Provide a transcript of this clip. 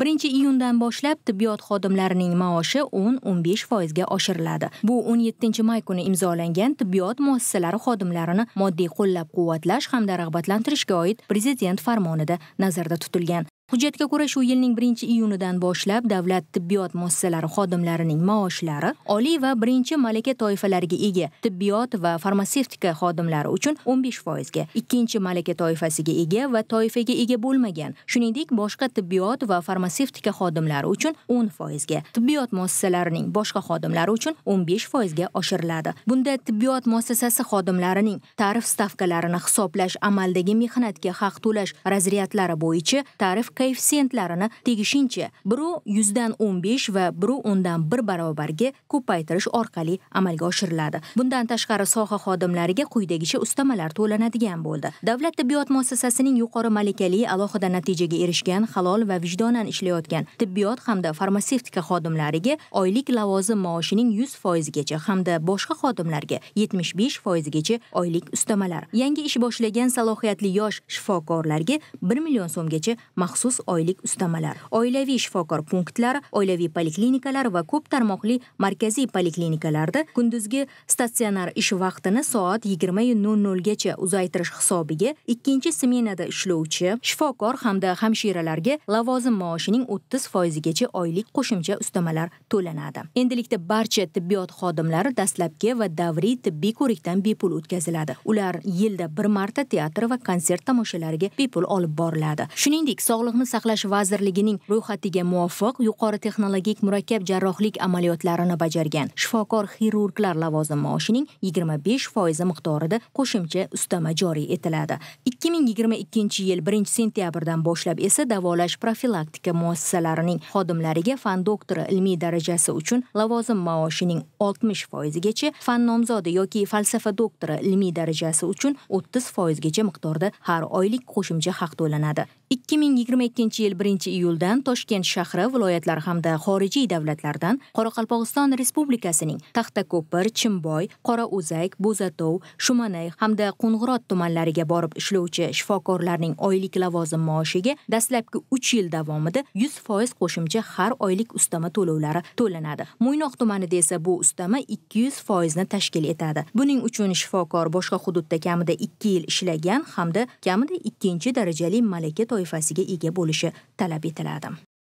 1 iyundan boshlab tibbiyot xodimlarining maoshi 10-15 foizga oshiriladi. Bu 17 may kuni imzolangan tibbiyot muassasalari xodimlarini moddiy qo'llab-quvvatlash hamda rag'batlantirishga oid prezident farmonida nazarda tutilgan. Hujjatga ko'ra shu yilning 1-iyunidan boshlab davlat tibbiyot muassasalari xodimlarining maoshlari oliy va birinchi malaka toifalariga ega tibbiyot va farmatsevtika xodimlari uchun 15% ga, ikkinchi malaka toifasiga ega va toifaga ega bo'lmagan, shuningdek boshqa tibbiyot va farmatsevtika xodimlari uchun 10% ga, tibbiyot muassasalarining boshqa xodimlari uchun 15% ga oshiriladi. Bunda tibbiyot muassasasi xodimlarining tarif stavkalarini hisoblash amaldagi mehnatga haq to'lash razriyatlari bo'yicha tarif koeffitsiyentlarini tegishincha biru yuzdan o'n besh va biru o'ndan bir barobarga ko'paytirish orqali amalga oshiriladi bundan tashqari soha xodimlariga quyidagicha ustamalar to'lanadigan bo'ldi davlat tibbiyot muassasasining yuqori malakali alohida natijaga erishgan halol va vijdonan ishlayotgan tibbiyot hamda farmatsevtika xodimlariga oylik lavozim maoshining yuz foizigacha hamda boshqa xodimlarga yetmish besh foizigacha oylik ustamalar yangi ish boshlagan salohiyatli yosh shifokorlarga bir million so'mgacha maxsus maxsus oylik ustamalar oilaviy shifokor punktlari oilaviy poliklinikalar va ko'p tarmoqli markaziy poliklinikalarda kunduzgi statsionar ish vaqtini soat yigirma nol nolgacha uzaytirish hisobiga ikkinchi smenada ishlovchi shifokor hamda hamshiralarga lavozim maoshining o'ttiz foizigacha oylik qo'shimcha ustamalar to'lanadi endilikda barcha tibbiyot xodimlari dastlabki va davriy tibbiy ko'rikdan bepul o'tkaziladi ular yilda bir marta teatr va konsert tomoshalariga bepul olib boriladi shuningdek sog'liqni sog'liqni saqlash vazirligining ro'yxatiga muvofiq yuqori texnologik murakkab jarrohlik amaliyotlarini bajargan shifokor xirurglar lavozim maoshining 25 foizi miqdorida qo'shimcha ustama joriy etiladi 2022 yil 1 sentyabrdan boshlab esa davolash profilaktika muassasalarining xodimlariga fan doktori ilmiy darajasi uchun lavozim maoshining 60 foizigacha fan nomzodi yoki falsafa doktori ilmiy darajasi uchun 30 foizgacha miqdorda har oylik qo'shimcha haq to'lanadi 2022 ikkinchi yil birinchi iyuldan toshkent shahri viloyatlari hamda xorijiy davlatlardan qoraqalpog'iston respublikasining taxtako'pir chimboy qorao'zak bo'zatov shumanay hamda qo'ng'irot tumanlariga borib ishlovchi shifokorlarning oylik lavozim maoshiga dastlabki uch yil davomida yuz foiz qo'shimcha har oylik ustama to'lovlari to'lanadi mo'ynoq tumanida esa bu ustama ikki yuz foizni tashkil etadi buning uchun shifokor boshqa hududda kamida ikki yil ishlagan hamda kamida ikkinchi darajali malaka toifasiga ega bo'lishi talab etiladi